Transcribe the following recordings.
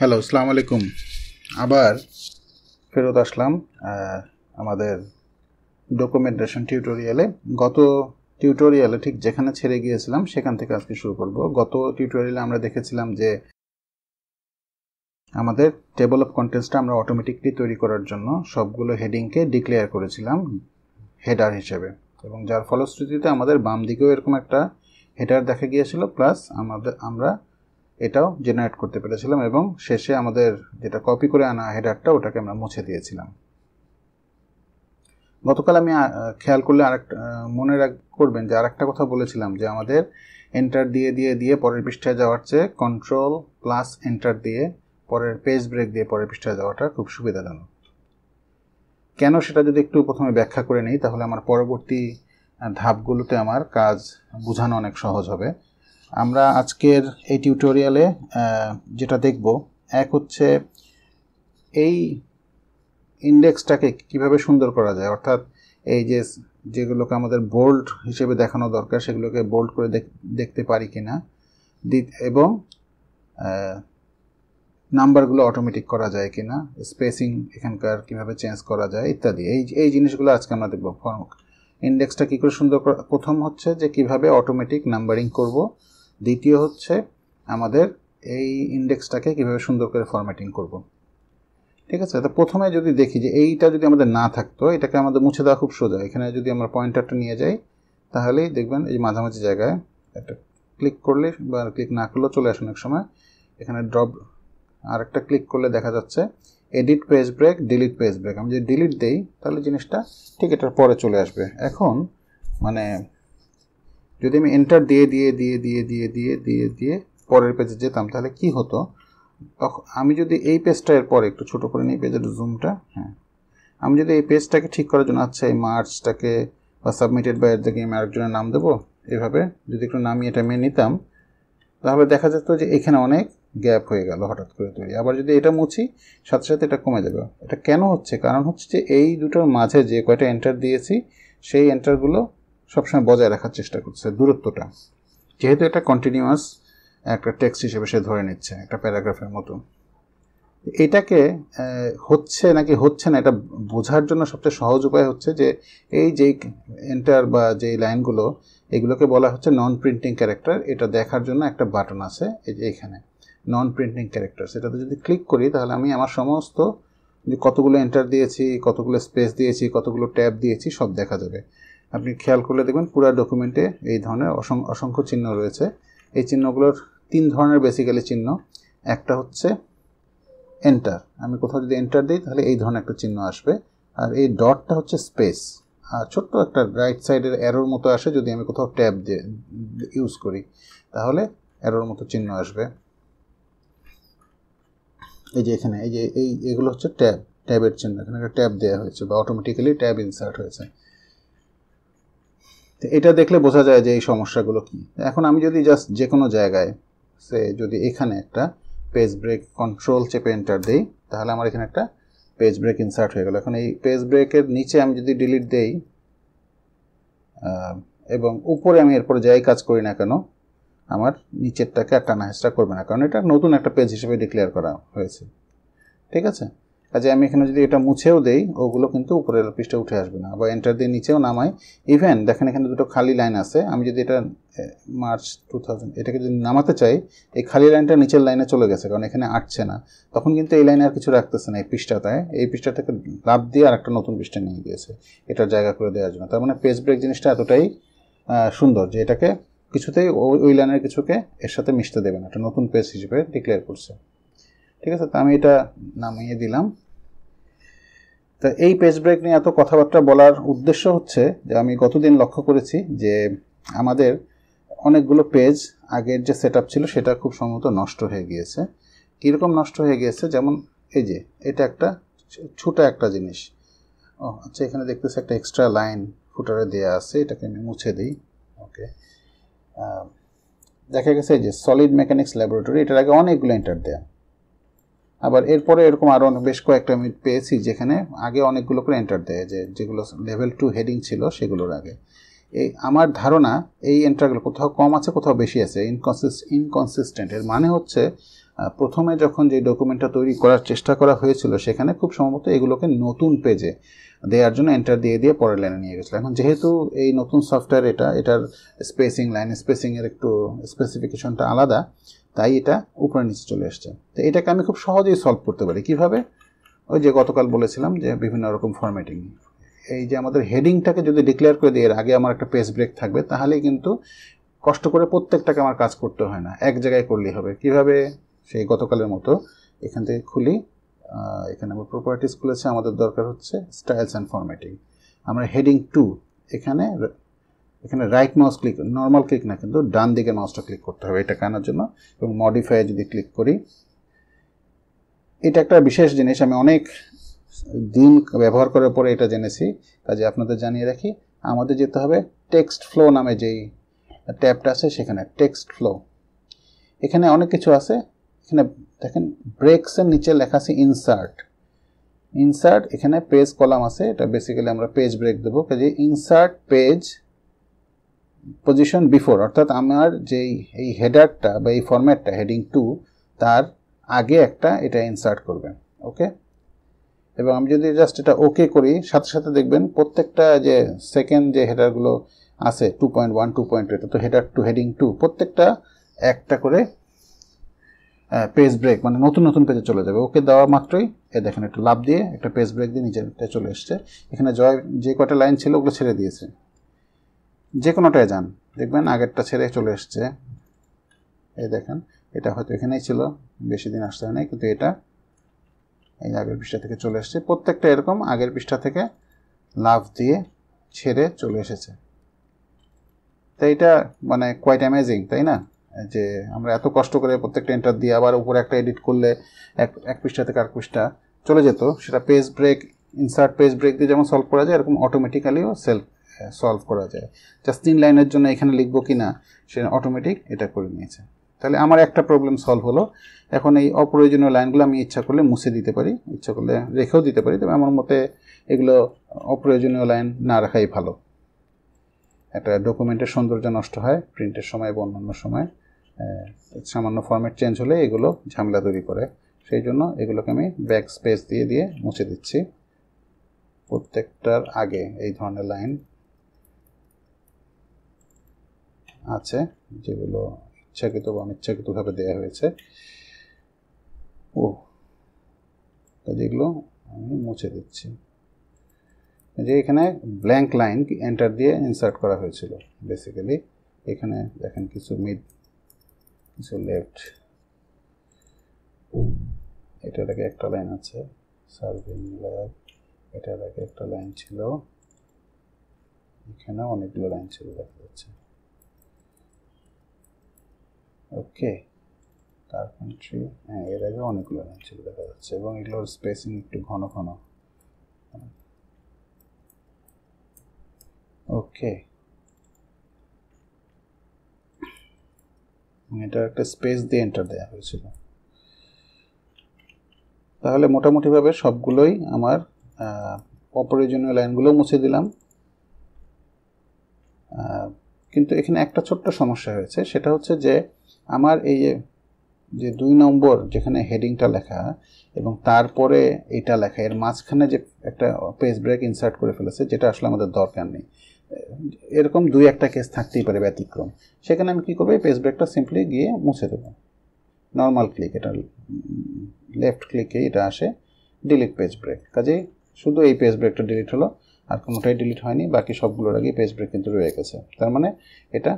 Hello আসসালামু আলাইকুম আবার ফেরত আসলাম আমাদের ডকুমেন্টেশন টিউটোরিয়ালে গত টিউটোরিয়ালে ঠিক যেখানে ছেড়ে গিয়েছিলাম সেখান থেকে আজকে শুরু করব গত টিউটোরিয়ালে আমরা দেখেছিলাম যে আমাদের টেবল অফ কন্টেন্টসটা আমরা অটোমেটিকলি তৈরি করার জন্য সবগুলো হেডিংকে ডিক্লেয়ার করেছিলাম হেডার হিসেবে এবং যার ফলশ্রুতিতে আমাদের বাম দিকেও এরকম একটা হেডার দেখা গিয়েছিল প্লাস আমাদের আমরা এটাও জেনারেট করতে পেরেছিলাম এবং শেষে আমাদের যেটা কপি করে আনা হেডারটা ওটাকে আমরা মুছে দিয়েছিলাম গতকাল আমি খেয়াল করলে আর মনে রাখ করবেন যে আরেকটা কথা বলেছিলাম যে আমাদের এন্টার দিয়ে দিয়ে দিয়ে পরের পৃষ্ঠায় যাওয়ার চেয়ে কন্ট্রোল প্লাস এন্টার দিয়ে পরের পেজ ব্রেক দিয়ে পরের পৃষ্ঠায় যাওয়াটা খুব সুবিধাজনক কেন সেটা যদি একটু প্রথমে ব্যাখ্যা করে নিই তাহলে আমার পরবর্তী ধাপগুলোতে আমার কাজ বোঝানো অনেক সহজ হবে আমরা আজকের এই টিউটোরিয়ালে যেটা দেখব এক হচ্ছে এই ইন্ডেক্সটাকে কিভাবে সুন্দর করা যায় অর্থাৎ এই যে যেগুলোকে আমাদের বোল্ড হিসেবে দেখানো দরকার সেগুলোকে বোল্ড করে দেখতে পারি কিনা এবং নাম্বারগুলো অটোমেটিক করা যায় কিনা স্পেসিং এখানকার কিভাবে চেঞ্জ করা যায় ইত্যাদি এই এই জিনিসগুলো আজকে আমরা দেখব ইন্ডেক্সটা কী করে সুন্দর প্রথম হচ্ছে যে কিভাবে অটোমেটিক নাম্বারিং করব দ্বিতীয় হচ্ছে আমাদের এই ইন্ডেক্সটাকে কীভাবে সুন্দর করে ফরম্যাটিং করব। ঠিক আছে তো প্রথমে যদি দেখি যে এইটা যদি আমাদের না থাকতো এটাকে আমাদের মুছে দেওয়া খুব সোজা এখানে যদি আমরা পয়েন্টারটা নিয়ে যাই তাহলেই দেখবেন এই মাঝামাঝি জায়গায় একটা ক্লিক করলে বা ক্লিক না করলেও চলে আসে অনেক সময় এখানে ড্রপ আর একটা ক্লিক করলে দেখা যাচ্ছে edit page break delete page break আমি যদি ডিলিট দেই তাহলে জিনিসটা ঠিক এটার পরে চলে আসবে এখন মানে যদি আমি এন্টার দিয়ে দিয়ে দিয়ে দিয়ে দিয়ে দিয়ে দিয়ে দিয়ে পরের পেজে যেতাম তাহলে কি হতো তখন আমি যদি এই পেজটা এরপর একটু ছোট করে নিই পেজের জুমটা হ্যাঁ আমি যদি এই পেজটাকে ঠিক করার জন্য আচ্ছা এই মার্চটাকে বা সাবমিটেড বাই দ্য আমি আরেকজনের নাম দেবো এভাবে যদি একটু নামিয়ে এটা মেনে নিতাম তাহলে দেখা যেত যে এখানে অনেক গ্যাপ হয়ে গেল হঠাৎ করে তৈরি আবার যদি এটা মুছি সাথে সাথে এটা কমে যাবে এটা কেন হচ্ছে কারণ হচ্ছে যে এই দুটোর মাঝে যে কয়টা এন্টার দিয়েছি সেই এন্টারগুলো সবসময় বজায় রাখার চেষ্টা করছে দূরত্বটা যেহেতু এটা কন্টিনিউয়াস একটা টেক্সট হিসেবে সে ধরে নিচ্ছে একটা প্যারাগ্রাফের মতো এটাকে হচ্ছে নাকি হচ্ছে না এটা বোঝার জন্য সবচেয়ে সহজ উপায় হচ্ছে যে এই যেই এন্টার বা যেই লাইনগুলো এগুলোকে বলা হচ্ছে নন প্রিন্টিং ক্যারেক্টার এটা দেখার জন্য একটা বাটন আছে এই যে এখানে নন প্রিন্টিং ক্যারেক্টার সেটাতে যদি ক্লিক করি তাহলে আমি আমার সমস্ত যে কতগুলো এন্টার দিয়েছি কতগুলো স্পেস দিয়েছি কতগুলো ট্যাব দিয়েছি সব দেখা যাবে আপনি খেয়াল করলে দেখবেন পুরা ডকুমেন্টে এই ধরনের অসংখ্য চিহ্ন রয়েছে এই চিহ্নগুলোর তিন ধরনের বেসিক্যালি চিহ্ন একটা হচ্ছে এন্টার আমি কোথাও যদি এন্টার দিই তাহলে এই ধরনের একটা চিহ্ন আসবে আর এই ডটটা হচ্ছে স্পেস আর ছোট্ট একটা রাইট সাইডের অ্যারোর মতো আসে যদি আমি কোথাও ট্যাব দিয়ে ইউজ করি তাহলে অ্যারোর মতো চিহ্ন আসবে এই যে এখানে এই যে এই এগুলো হচ্ছে ট্যাব ট্যাবের চিহ্ন এখানে একটা ট্যাব দেওয়া হয়েছে বা অটোমেটিক্যালি ট্যাব ইনসার্ট হয়েছে তো এটা দেখলে বোঝা যায় যে এই সমস্যাগুলো কি এখন আমি যদি জাস্ট যে কোনো জায়গায় সে যদি এখানে একটা পেজ ব্রেক কন্ট্রোল চেপে এন্টার দিই তাহলে আমার এখানে একটা পেজ ব্রেক ইনসার্ট হয়ে গেল এখন এই পেজ ব্রেকের নিচে আমি যদি ডিলিট দেই এবং উপরে আমি এরপরে যাই কাজ করি না কেন আমার নিচেরটাকে আর টানা হেসটা করবে না কারণ এটা নতুন একটা পেজ হিসেবে ডিক্লেয়ার করা হয়েছে ঠিক আছে কাজে আমি এখানে যদি এটা মুছেও দেই ওগুলো কিন্তু উপরের পৃষ্ঠে উঠে আসবে না বা এন্টার দিয়ে নিচেও নামাই ইভেন দেখেন এখানে দুটো খালি লাইন আছে আমি যদি এটা মার্চ টু এটাকে যদি নামাতে চাই এই খালি লাইনটা নিচের লাইনে চলে গেছে কারণ এখানে আটছে না তখন কিন্তু এই লাইনে আর কিছু রাখতেছে না এই পৃষ্ঠাটায় এই পৃষ্ঠাটাকে লাভ দিয়ে আর একটা নতুন পৃষ্ঠা নিয়ে গিয়েছে এটার জায়গা করে দেওয়ার জন্য তার মানে পেজ ব্রেক জিনিসটা এতটাই সুন্দর যে এটাকে কিছুতেই ওই লাইনের কিছুকে এর সাথে মিশতে দেবে না একটা নতুন পেজ হিসেবে ডিক্লেয়ার করছে ঠিক আছে তো আমি এটা নামিয়ে দিলাম তা এই পেজ ব্রেক নিয়ে এত কথাবার্তা বলার উদ্দেশ্য হচ্ছে যে আমি গতদিন লক্ষ্য করেছি যে আমাদের অনেকগুলো পেজ আগের যে সেট ছিল সেটা খুব সম্ভবত নষ্ট হয়ে গিয়েছে কীরকম নষ্ট হয়ে গিয়েছে যেমন এই যে এটা একটা ছোটা একটা জিনিস ও আচ্ছা এখানে দেখতেছি একটা এক্সট্রা লাইন ফুটারে দেওয়া আছে এটাকে আমি মুছে দিই ওকে দেখা গেছে যে সলিড মেকানিক্স ল্যাবরেটরি এটার আগে অনেকগুলো এন্টার দেয়া আবার এরপরে এরকম আরও বেশ কয়েকটা আমি পেয়েছি যেখানে আগে অনেকগুলো করে এন্টার দেয় যে যেগুলো লেভেল টু হেডিং ছিল সেগুলোর আগে এই আমার ধারণা এই এন্টারগুলো কোথাও কম আছে কোথাও বেশি আছে ইনকনসিস ইনকনসিস্টেন্ট এর মানে হচ্ছে প্রথমে যখন যে ডকুমেন্টটা তৈরি করার চেষ্টা করা হয়েছিল সেখানে খুব সম্ভবত এগুলোকে নতুন পেজে দেওয়ার জন্য এন্টার দিয়ে দিয়ে পরের লাইনে নিয়ে গেছিলো এখন যেহেতু এই নতুন সফটওয়্যার এটা এটার স্পেসিং লাইন স্পেসিংয়ের একটু স্পেসিফিকেশনটা আলাদা তাই এটা উপরে নিচে চলে এসছে তো এটাকে আমি খুব সহজেই সলভ করতে পারি কিভাবে ওই যে গতকাল বলেছিলাম যে বিভিন্ন রকম ফরম্যাটিং এই যে আমাদের হেডিংটাকে যদি ডিক্লেয়ার করে দিই এর আগে আমার একটা পেজ ব্রেক থাকবে তাহলে কিন্তু কষ্ট করে প্রত্যেকটাকে আমার কাজ করতে হয় না এক জায়গায় করলেই হবে কিভাবে সেই গতকালের মতো এখান থেকে খুলি এখানে আমার প্রপার্টিস খুলেছে আমাদের দরকার হচ্ছে স্টাইলস অ্যান্ড ফরম্যাটিং আমরা হেডিং টু এখানে এখানে right mouse click normal click না কিন্তু ডান দিকে মাউসটা ক্লিক করতে হবে এটা কেনার জন্য এবং মডিফাই যদি ক্লিক করি এটা একটা বিশেষ জিনিস আমি অনেক দিন ব্যবহার করার পরে এটা জেনেছি কাজে আপনাদের জানিয়ে রাখি আমাদের যেতে হবে টেক্সট ফ্লো নামে যেই ট্যাবটা আছে সেখানে টেক্সট ফ্লো এখানে অনেক কিছু আছে এখানে দেখেন ব্রেকসের নিচে লেখা আছে ইনসার্ট ইনসার্ট এখানে পেজ কলাম আছে এটা বেসিক্যালি আমরা পেজ ব্রেক দেবো কাজে ইনসার্ট পেজ পজিশন বিফোর অর্থাৎ আমার যেই এই হেডারটা বা এই ফরম্যাটটা হেডিং টু তার আগে একটা এটা ইনসার্ট করবেন ওকে এবং আমি যদি জাস্ট এটা ওকে করি সাথে সাথে দেখবেন প্রত্যেকটা যে সেকেন্ড যে হেডারগুলো আছে two point one two point এটা তো হেডার টু হেডিং টু প্রত্যেকটা একটা করে পেজ ব্রেক মানে নতুন নতুন পেজে চলে যাবে ওকে দেওয়া মাত্রই এ দেখেন একটা লাভ দিয়ে একটা পেজ ব্রেক দিয়ে নিজের চলে এসছে এখানে জয় যে কটা লাইন ছিল ওগুলো ছেড়ে দিয়েছে যে কোনোটায় যান দেখবেন আগেরটা ছেড়ে চলে এসছে এই দেখেন এটা হয়তো এখানেই ছিল বেশি দিন আসতে হয় কিন্তু এটা এই আগের পৃষ্ঠা থেকে চলে এসছে প্রত্যেকটা এরকম আগের পৃষ্ঠা থেকে লাভ দিয়ে ছেড়ে চলে এসেছে তো এটা মানে কোয়াইট অ্যামেজিং তাই না যে আমরা এত কষ্ট করে প্রত্যেকটা এন্টার দিয়ে আবার উপরে একটা এডিট করলে এক এক পৃষ্ঠা থেকে আর পৃষ্ঠা চলে যেত সেটা page break insert page break দিয়ে যেমন সলভ করা যায় এরকম অটোমেটিক্যালিও সেলফ সলভ হ্যাঁ, করা যায় জাস্ট তিন লাইনের জন্য এখানে লিখব কি না সে অটোমেটিক এটা করে নিয়েছে তাহলে আমার একটা প্রবলেম সলভ হলো এখন এই অপ্রয়োজনীয় লাইনগুলো আমি ইচ্ছা করলে মুছে দিতে পারি ইচ্ছা করলে রেখেও দিতে পারি তবে আমার মতে এগুলো অপ্রয়োজনীয় লাইন না রাখাই ভালো একটা ডকুমেন্টের সৌন্দর্য নষ্ট হয় প্রিন্টের সময় বা অন্যান্য সময় সামান্য ফর্মেট চেঞ্জ হলে এগুলো ঝামেলা তৈরি করে সেই জন্য এগুলোকে আমি ব্যাক স্পেস দিয়ে দিয়ে মুছে দিচ্ছি প্রত্যেকটার আগে এই ধরনের লাইন আছে যেগুলো ইচ্ছাকৃত বা অনিচ্ছাকৃতভাবে দেওয়া হয়েছে ও যেগুলো আমি মুছে দিচ্ছি যে এখানে ব্ল্যাঙ্ক লাইন এন্টার দিয়ে ইনসার্ট করা হয়েছিল বেসিক্যালি এখানে দেখেন কিছু মিড কিছু লেফট এটার আগে একটা লাইন আছে সার্ভিং ল্যাব এটা আগে একটা লাইন ছিল এখানে অনেকগুলো লাইন ছিল দেখা যাচ্ছে ওকে কার্পেন্ট্রি হ্যাঁ এর আগে অনেকগুলো লাইন ছিল দেখা যাচ্ছে এবং এগুলোর স্পেসিং একটু ঘন ঘন ওকে এটা একটা স্পেস দিয়ে এন্টার দেওয়া হয়েছিল তাহলে মোটামুটিভাবে সবগুলোই আমার অপ্রয়োজনীয় লাইনগুলো মুছে দিলাম কিন্তু এখানে একটা ছোট্ট সমস্যা হয়েছে সেটা হচ্ছে যে আমার এই যে দুই নম্বর যেখানে হেডিংটা লেখা এবং তারপরে এটা লেখা এর মাঝখানে যে একটা পেজ ব্রেক ইনসার্ট করে ফেলেছে যেটা আসলে আমাদের দরকার নেই এরকম দুই একটা কেস থাকতেই পারে ব্যতিক্রম সেখানে আমি কী করবো এই পেজ ব্রেকটা সিম্পলি গিয়ে মুছে দেবো নর্মাল ক্লিক এটা লেফট ক্লিকে এটা আসে ডিলিট পেজ ব্রেক কাজে শুধু এই পেজ ব্রেকটা ডিলিট হলো আর কোনোটাই ডিলিট হয়নি বাকি সবগুলোর আগে পেজ ব্রেক কিন্তু রয়ে গেছে তার মানে এটা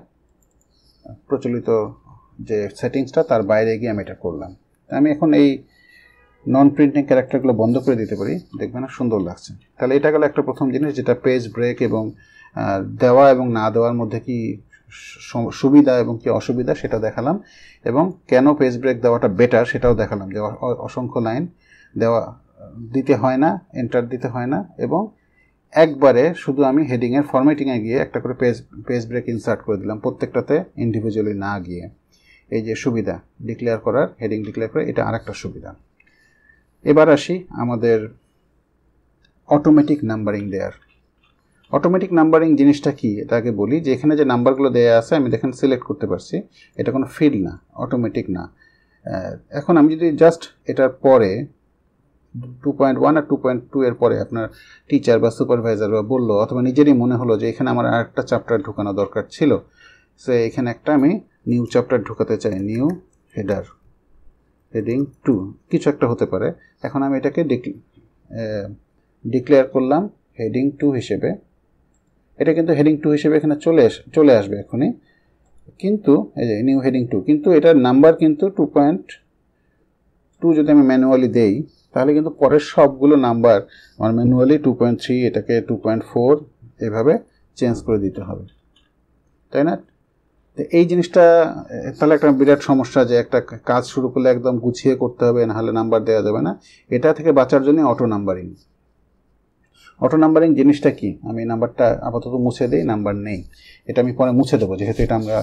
প্রচলিত যে সেটিংসটা তার বাইরে গিয়ে আমি এটা করলাম আমি এখন এই নন প্রিন্টিং ক্যারেক্টারগুলো বন্ধ করে দিতে পারি দেখবেন সুন্দর লাগছে তাহলে এটা গেলো একটা প্রথম জিনিস যেটা পেজ ব্রেক এবং দেওয়া এবং না দেওয়ার মধ্যে কি সুবিধা এবং কি অসুবিধা সেটা দেখালাম এবং কেন পেজ ব্রেক দেওয়াটা বেটার সেটাও দেখালাম যে অসংখ্য লাইন দেওয়া দিতে হয় না এন্টার দিতে হয় না এবং একবারে শুধু আমি হেডিংয়ের ফরম্যাটিংয়ে গিয়ে একটা করে পেজ পেজ ব্রেক ইনসার্ট করে দিলাম প্রত্যেকটাতে ইন্ডিভিজুয়ালি না গিয়ে এই যে সুবিধা ডিক্লেয়ার করার হেডিং ডিক্লেয়ার করে এটা আরেকটা সুবিধা এবার আসি আমাদের automatic numbering there automatic numbering জিনিসটা কি এটা আগে বলি যে এখানে যে নাম্বারগুলো দেয়া আছে আমি দেখেন সিলেক্ট করতে পারছি এটা কোনো ফিল না অটোমেটিক না এখন আমি যদি জাস্ট এটার পরে টু পয়েন্ট ওয়ান আর টু পয়েন্ট টু এর পরে আপনার টিচার বা সুপারভাইজার বা বললো অথবা নিজেরই মনে হলো যে এখানে আমার আরেকটা চ্যাপ্টার ঢুকানো দরকার ছিল সে এখানে একটা আমি নিউ চ্যাপ্টার ঢোকাতে চাই নিউ হেডার হেডিং টু কিছু একটা হতে পারে এখন আমি এটাকে ডিক্লেয়ার করলাম হেডিং টু হিসেবে এটা কিন্তু হেডিং টু হিসেবে এখানে চলে চলে আসবে এখনই কিন্তু এই যে নিউ হেডিং টু কিন্তু এটার নাম্বার কিন্তু টু পয়েন্ট টু যদি আমি ম্যানুয়ালি দেই তাহলে কিন্তু পরের সবগুলো নাম্বার আমার ম্যানুয়ালি টু পয়েন্ট থ্রি এটাকে টু পয়েন্ট ফোর এভাবে চেঞ্জ করে দিতে হবে তাই না এই জিনিসটা তাহলে একটা বিরাট সমস্যা যে একটা কাজ শুরু করলে একদম গুছিয়ে করতে হবে নাহলে নাম্বার দেওয়া যাবে না এটা থেকে বাঁচার জন্য অটো নাম্বারিং অটো নাম্বারিং জিনিসটা কি আমি নাম্বারটা আপাতত মুছে দিই নাম্বার নেই এটা আমি পরে মুছে দেবো যেহেতু এটা আমরা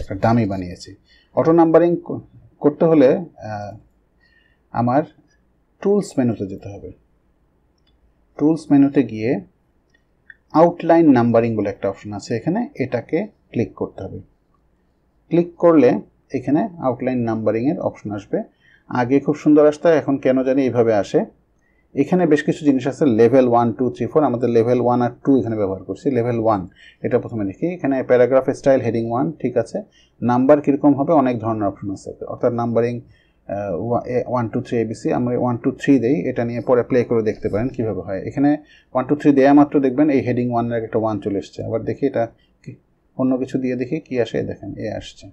একটা দামি বানিয়েছি অটো নাম্বারিং করতে হলে আমার টুলস মেনুতে যেতে হবে টুলস মেনুতে গিয়ে আউটলাইন নাম্বারিং বলে একটা অপশন আছে এখানে এটাকে ক্লিক করতে হবে ক্লিক করলে এখানে আউটলাইন নাম্বারিংয়ের অপশন আসবে আগে খুব সুন্দর আসতো এখন কেন জানি এইভাবে আসে এখানে বেশ কিছু জিনিস আছে level one two three four আমাদের লেভেল ওয়ান আর টু এখানে ব্যবহার করছি লেভেল ওয়ান এটা প্রথমে লিখি এখানে প্যারাগ্রাফ স্টাইল হেডিং ওয়ান ঠিক আছে নাম্বার কীরকম হবে অনেক ধরনের অপশন আছে অর্থাৎ numbering one two three ABC আমরা ওয়ান টু থ্রি দিই এটা নিয়ে পরে প্লে করে দেখতে পারেন কীভাবে হয় এখানে ওয়ান টু থ্রি দেওয়া মাত্র দেখবেন এই হেডিং ওয়ানের একটা ওয়ান চলে এসছে আবার দেখি এটা অন্য কিছু দিয়ে দেখি কি আসে দেখেন এ আসছে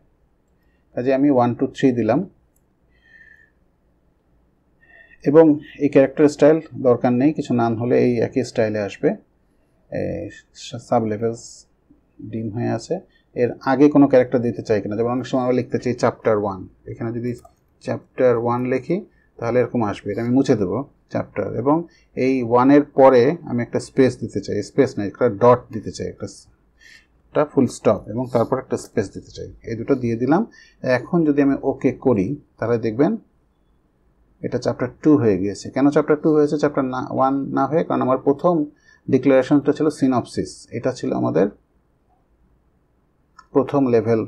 কাজে আমি ওয়ান টু থ্রি দিলাম এবং এই ক্যারেক্টার স্টাইল দরকার নেই কিছু নান হলে এই একই স্টাইলে আসবে সাব লেভেলস ডিম হয়ে আছে এর আগে কোনো ক্যারেক্টার দিতে চাই কিনা যেমন অনেক সময় আমরা লিখতে চাই চ্যাপ্টার ওয়ান এখানে যদি চ্যাপ্টার ওয়ান লিখি তাহলে এরকম আসবে এটা আমি মুছে দেবো চ্যাপ্টার এবং এই ওয়ানের পরে আমি একটা স্পেস দিতে চাই স্পেস নাই একটা ডট দিতে চাই একটা একটা ফুল স্টপ এবং তারপর একটা স্পেস দিতে চাই এই দুটো দিয়ে দিলাম এখন যদি আমি ওকে করি তাহলে দেখবেন এটা চ্যাপ্টার টু হয়ে গিয়েছে কেন চ্যাপ্টার টু হয়েছে চ্যাপ্টার না ওয়ান না হয়ে কারণ আমার প্রথম ডিক্লারেশনটা ছিল সিনপসিস এটা ছিল আমাদের প্রথম লেভেল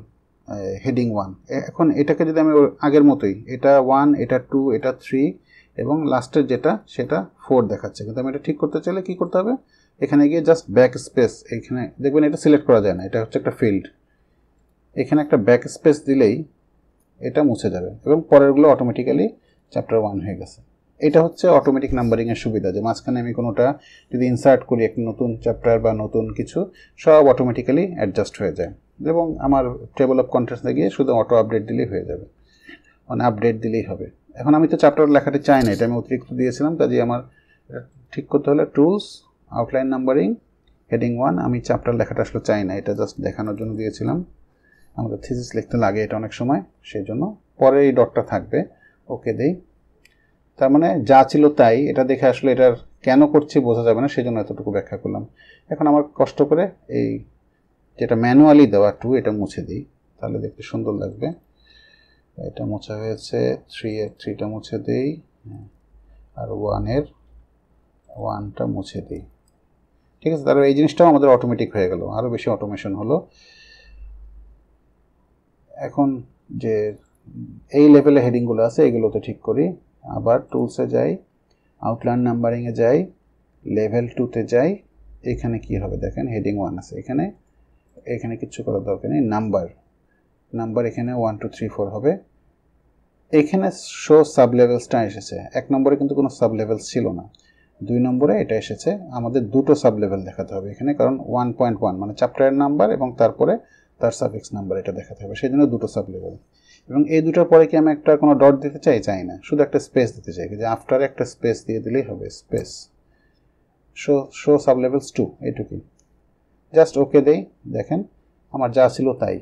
হেডিং ওয়ান এখন এটাকে যদি আমি আগের মতোই এটা ওয়ান এটা টু এটা থ্রি এবং লাস্টের যেটা সেটা ফোর দেখাচ্ছে কিন্তু আমি এটা ঠিক করতে চাইলে কী করতে হবে এখানে গিয়ে জাস্ট ব্যাক স্পেস এখানে দেখবেন এটা সিলেক্ট করা যায় না এটা হচ্ছে একটা ফিল্ড এখানে একটা ব্যাক স্পেস দিলেই এটা মুছে যাবে এবং পরেরগুলো অটোমেটিক্যালি চ্যাপ্টার ওয়ান হয়ে গেছে এটা হচ্ছে অটোমেটিক নাম্বারিংয়ের সুবিধা যে মাঝখানে আমি কোনোটা যদি ইনসার্ট করি একটা নতুন চ্যাপ্টার বা নতুন কিছু সব অটোমেটিক্যালি অ্যাডজাস্ট হয়ে যায় এবং আমার টেবল অফ কন্টেন্টসে গিয়ে শুধু অটো আপডেট দিলেই হয়ে যাবে মানে আপডেট দিলেই হবে এখন আমি তো চ্যাপ্টার লেখাটা চাই না এটা আমি অতিরিক্ত দিয়েছিলাম কাজে আমার ঠিক করতে হলে tools outline numbering heading one আমি চ্যাপ্টার লেখাটা আসলে চাই না এটা জাস্ট দেখানোর জন্য দিয়েছিলাম আমাদের থিসিস লিখতে লাগে এটা অনেক সময় সেই জন্য পরে এই ডটটা থাকবে ওকে দেই তার মানে যা ছিল তাই এটা দেখে আসলে এটার কেন করছি বোঝা যাবে না সেই জন্য এতটুকু ব্যাখ্যা করলাম এখন আমার কষ্ট করে এই যেটা ম্যানুয়ালি দেওয়া টু এটা মুছে দিই তাহলে দেখতে সুন্দর লাগবে এটা মোছা হয়েছে থ্রি এর থ্রিটা মুছে দিই হ্যাঁ, আর ওয়ানের ওয়ানটা মুছে দিই ঠিক আছে তাহলে এই জিনিসটাও আমাদের অটোমেটিক হয়ে গেল আরও বেশি অটোমেশন হলো এখন যে এই লেভেলে হেডিংগুলো আছে এগুলোতে ঠিক করি আবার টুলসে যাই আউটলাইন নাম্বারিংয়ে যাই লেভেল টুতে যাই এখানে কি হবে দেখেন হেডিং ওয়ান আছে এখানে এখানে কিচ্ছু করার দরকার নেই নাম্বার নাম্বার এখানে ওয়ান টু থ্রি ফোর হবে এখানে শো সাব লেভেলসটা এসেছে এক নম্বরে কিন্তু কোনো সাব লেভেলস ছিল না দুই নম্বরে এটা এসেছে আমাদের দুটো সাব লেভেল দেখাতে হবে এখানে কারণ ওয়ান পয়েন্ট ওয়ান মানে চ্যাপ্টারের নাম্বার এবং তারপরে তার সাফিক্স নাম্বার এটা দেখাতে হবে সেই জন্য দুটো সাব লেভেল এবং এই দুটোর পরে কি আমি একটা কোনো ডট দিতে চাই চাই না শুধু একটা স্পেস দিতে চাই যে আফটারে একটা স্পেস দিয়ে দিলেই হবে space show show sub levels two এইটুকুই জাস্ট ওকে দেই দেখেন আমার যা ছিল তাই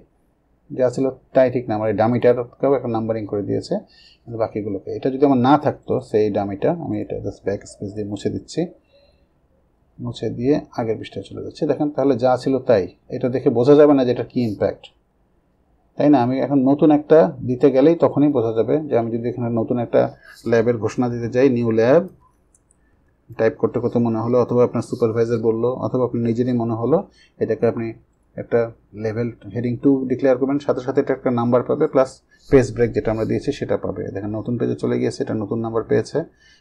যা ছিল তাই ঠিক নাম্বার এই ডামিটারকেও একটা নাম্বারিং করে দিয়েছে কিন্তু বাকিগুলোকে এটা যদি আমার না থাকতো সেই ডামিটা আমি এটা জাস্ট ব্যাক স্পেস দিয়ে মুছে দিচ্ছি মুছে দিয়ে আগের পৃষ্ঠায় চলে যাচ্ছে দেখেন তাহলে যা ছিল তাই এটা দেখে বোঝা যাবে না যে এটা কী ইম্প্যাক্ট তাই না আমি এখন নতুন একটা দিতে গেলেই তখনই বোঝা যাবে যে আমি যদি এখানে নতুন একটা ল্যাবের ঘোষণা দিতে যাই নিউ ল্যাব টাইপ করতে করতে মনে হলো অথবা আপনার সুপারভাইজার বললো অথবা আপনার নিজেরই মনে হলো এটাকে আপনি একটা লেভেল হেডিং টু ডিক্লেয়ার করবেন সাথে সাথে এটা একটা নাম্বার পাবে প্লাস পেজ ব্রেক যেটা আমরা দিয়েছি সেটা পাবে দেখেন নতুন পেজে চলে গিয়েছে এটা নতুন নাম্বার পেয়েছে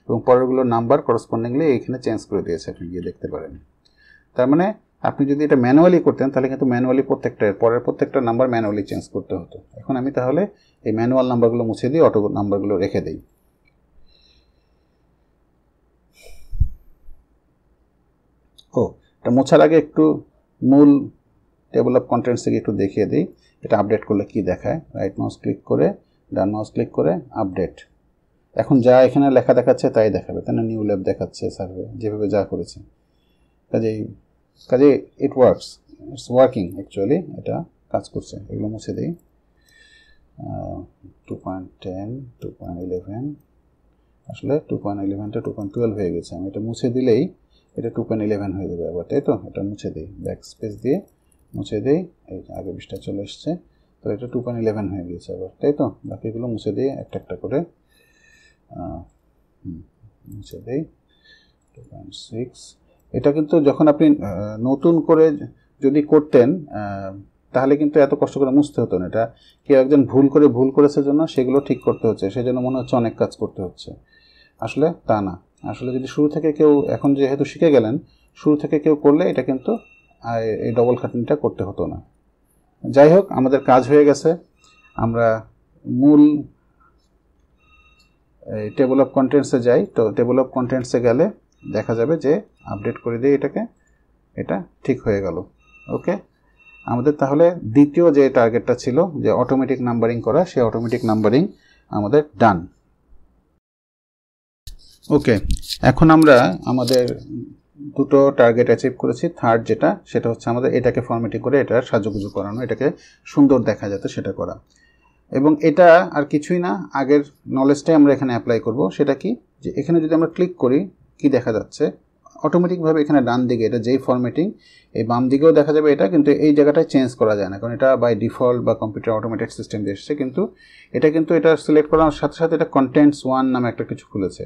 এবং পরেরগুলো নাম্বার করসপন্ডিংলি এইখানে চেঞ্জ করে দিয়েছে আপনি গিয়ে দেখতে পারেন তার মানে আপনি যদি এটা ম্যানুয়ালি করতেন তাহলে কিন্তু ম্যানুয়ালি প্রত্যেকটা পরের প্রত্যেকটা নাম্বার ম্যানুয়ালি চেঞ্জ করতে হতো এখন আমি তাহলে এই ম্যানুয়াল নাম্বারগুলো মুছে দিয়ে অটো নাম্বারগুলো রেখে দিই ও এটা মোছার আগে একটু মূল টেবল অফ কন্টেন্টস থেকে একটু দেখিয়ে দিই এটা আপডেট করলে কি দেখায় রাইট মাউস ক্লিক করে ডান মাউস ক্লিক করে আপডেট এখন যা এখানে লেখা দেখাচ্ছে তাই দেখাবে তাই না নিউ ল্যাব দেখাচ্ছে সার্ভে যেভাবে যা করেছে কাজেই কাজে it works it's working actually এটা কাজ করছে এগুলো মুছে দিই two point ten two point eleven আসলে টু পয়েন্ট ইলেভেনটা টু পয়েন্ট টুয়েলভ হয়ে গেছে আমি এটা মুছে দিলেই এটা টু পয়েন্ট ইলেভেন হয়ে যাবে আবার তাই তো এটা মুছে দিই ব্যাক স্পেস দিয়ে মুছে দিই এই আগে বিশটা চলে এসছে তো এটা টু পয়েন্ট ইলেভেন হয়ে গিয়েছে আবার তাই তো বাকিগুলো মুছে দিই একটা একটা করে মুছে দিই টু পয়েন্ট সিক্স এটা কিন্তু যখন আপনি নতুন করে যদি করতেন তাহলে কিন্তু এত কষ্ট করে মুছতে হতো না এটা কেউ একজন ভুল করে ভুল করেছে জন্য সেগুলো ঠিক করতে হচ্ছে জন্য মনে হচ্ছে অনেক কাজ করতে হচ্ছে আসলে তা না আসলে যদি শুরু থেকে কেউ এখন যেহেতু শিখে গেলেন শুরু থেকে কেউ করলে এটা কিন্তু এই ডবল খাটনিটা করতে হতো না যাই হোক আমাদের কাজ হয়ে গেছে আমরা মূল টেবল অফ কন্টেন্টসে যাই তো টেবল অফ কন্টেন্টসে গেলে দেখা যাবে যে আপডেট করে দিয়ে এটাকে এটা ঠিক হয়ে গেল ওকে আমাদের তাহলে দ্বিতীয় যে টার্গেটটা ছিল যে অটোমেটিক নাম্বারিং করা সেই অটোমেটিক নাম্বারিং আমাদের ডান ওকে এখন আমরা আমাদের দুটো টার্গেট অ্যাচিভ করেছি থার্ড যেটা সেটা হচ্ছে আমাদের এটাকে ফর্মেটিং করে এটা সাজুগুজু করানো এটাকে সুন্দর দেখা যাতে সেটা করা এবং এটা আর কিছুই না আগের নলেজটাই আমরা এখানে অ্যাপ্লাই করব সেটা কি যে এখানে যদি আমরা ক্লিক করি কি দেখা যাচ্ছে অটোমেটিকভাবে এখানে ডান দিকে এটা যেই ফরম্যাটিং এই বাম দিকেও দেখা যাবে এটা কিন্তু এই জায়গাটা চেঞ্জ করা যায় না কারণ এটা বাই ডিফল্ট বা কম্পিউটার অটোমেটেড সিস্টেম দিয়ে কিন্তু এটা কিন্তু এটা সিলেক্ট করার সাথে সাথে এটা কন্টেন্টস ওয়ান নামে একটা কিছু খুলেছে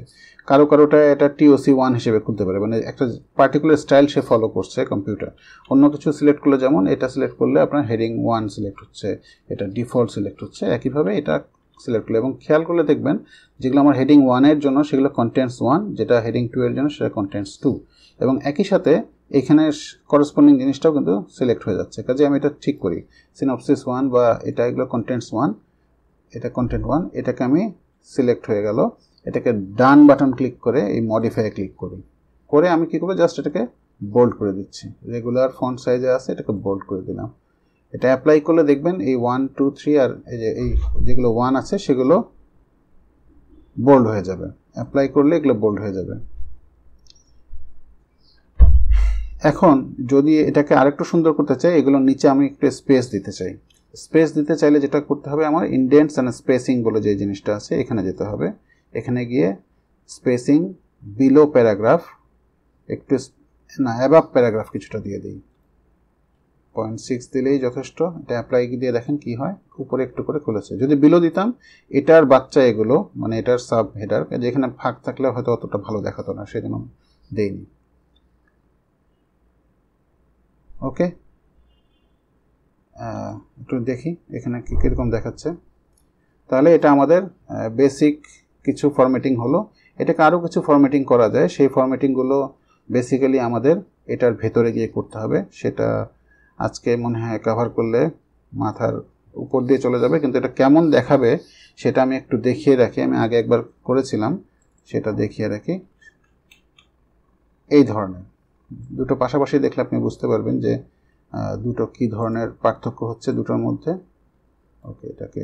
কারো কারোটা এটা টিওসি ওয়ান হিসেবে খুলতে পারে মানে একটা পার্টিকুলার স্টাইল সে ফলো করছে কম্পিউটার অন্য কিছু সিলেক্ট করলে যেমন এটা সিলেক্ট করলে আপনার হেডিং ওয়ান সিলেক্ট হচ্ছে এটা ডিফল্ট সিলেক্ট হচ্ছে একইভাবে এটা সিলেক্ট করলে এবং খেয়াল করলে দেখবেন যেগুলো আমার হেডিং ওয়ানের জন্য সেগুলো কন্টেন্টস ওয়ান যেটা হেডিং টু এর জন্য সেটা কন্টেন্টস টু এবং একই সাথে এখানে করসপন্ডিং জিনিসটাও কিন্তু সিলেক্ট হয়ে যাচ্ছে কাজে আমি এটা ঠিক করি সিনপসিস ওয়ান বা এটা এগুলো কন্টেন্টস ওয়ান এটা কন্টেন্ট ওয়ান এটাকে আমি সিলেক্ট হয়ে গেল এটাকে ডান বাটন ক্লিক করে এই মডিফাই ক্লিক করি করে আমি কী করবো জাস্ট এটাকে বোল্ড করে দিচ্ছি রেগুলার ফন্ট সাইজে আছে এটাকে বোল্ড করে দিলাম এটা অ্যাপ্লাই করলে দেখবেন এই ওয়ান টু থ্রি আর এই যে এই যেগুলো ওয়ান আছে সেগুলো বোল্ড হয়ে যাবে অ্যাপ্লাই করলে এগুলো বোল্ড হয়ে যাবে এখন যদি এটাকে আরেকটু সুন্দর করতে চাই এগুলোর নিচে আমি একটু স্পেস দিতে চাই স্পেস দিতে চাইলে যেটা করতে হবে আমার ইন্ডেন্টস অ্যান্ড স্পেসিং বলে যে জিনিসটা আছে এখানে যেতে হবে এখানে গিয়ে স্পেসিং বিলো প্যারাগ্রাফ একটু না অ্যাবাভ প্যারাগ্রাফ কিছুটা দিয়ে দিই পয়েন্ট সিক্স দিলেই যথেষ্ট এটা অ্যাপ্লাই দিয়ে দেখেন কি হয় উপরে একটু করে খুলেছে যদি বিলো দিতাম এটার বাচ্চা এগুলো মানে এটার সাব হেডার যেখানে ফাঁক থাকলে হয়তো অতটা ভালো দেখাতো না সেজন্য দেইনি ওকে একটু দেখি এখানে কী কীরকম দেখাচ্ছে তাহলে এটা আমাদের বেসিক কিছু ফরম্যাটিং হলো এটাকে আরও কিছু ফরম্যাটিং করা যায় সেই ফরম্যাটিংগুলো বেসিক্যালি আমাদের এটার ভেতরে গিয়ে করতে হবে সেটা আজকে মনে হয় কভার করলে মাথার উপর দিয়ে চলে যাবে কিন্তু এটা কেমন দেখাবে সেটা আমি একটু দেখিয়ে রাখি আমি আগে একবার করেছিলাম সেটা দেখিয়ে রাখি এই ধরনের দুটো পাশাপাশি দেখলে আপনি বুঝতে পারবেন যে দুটো কি ধরনের পার্থক্য হচ্ছে দুটোর মধ্যে ওকে এটাকে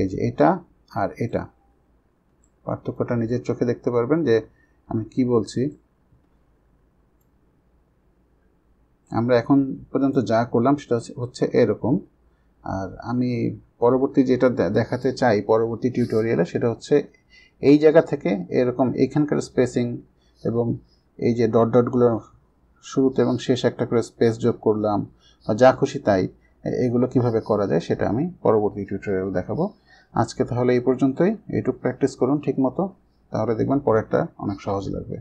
এই যে এটা আর এটা পার্থক্যটা নিজের চোখে দেখতে পারবেন যে আমি কি বলছি আমরা এখন পর্যন্ত যা করলাম সেটা হচ্ছে এরকম আর আমি পরবর্তী যেটা দেখাতে চাই পরবর্তী টিউটোরিয়ালে সেটা হচ্ছে এই জায়গা থেকে এরকম এখানকার স্পেসিং এবং এই যে ডট ডটগুলো শুরুতে এবং শেষ একটা করে স্পেস যোগ করলাম বা যা খুশি তাই এগুলো কিভাবে করা যায় সেটা আমি পরবর্তী টিউটোরিয়াল দেখাবো আজকে তাহলে এই পর্যন্তই এটুক প্র্যাকটিস করুন ঠিকমতো তাহলে দেখবেন পরেরটা অনেক সহজ লাগবে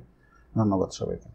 ধন্যবাদ সবাইকে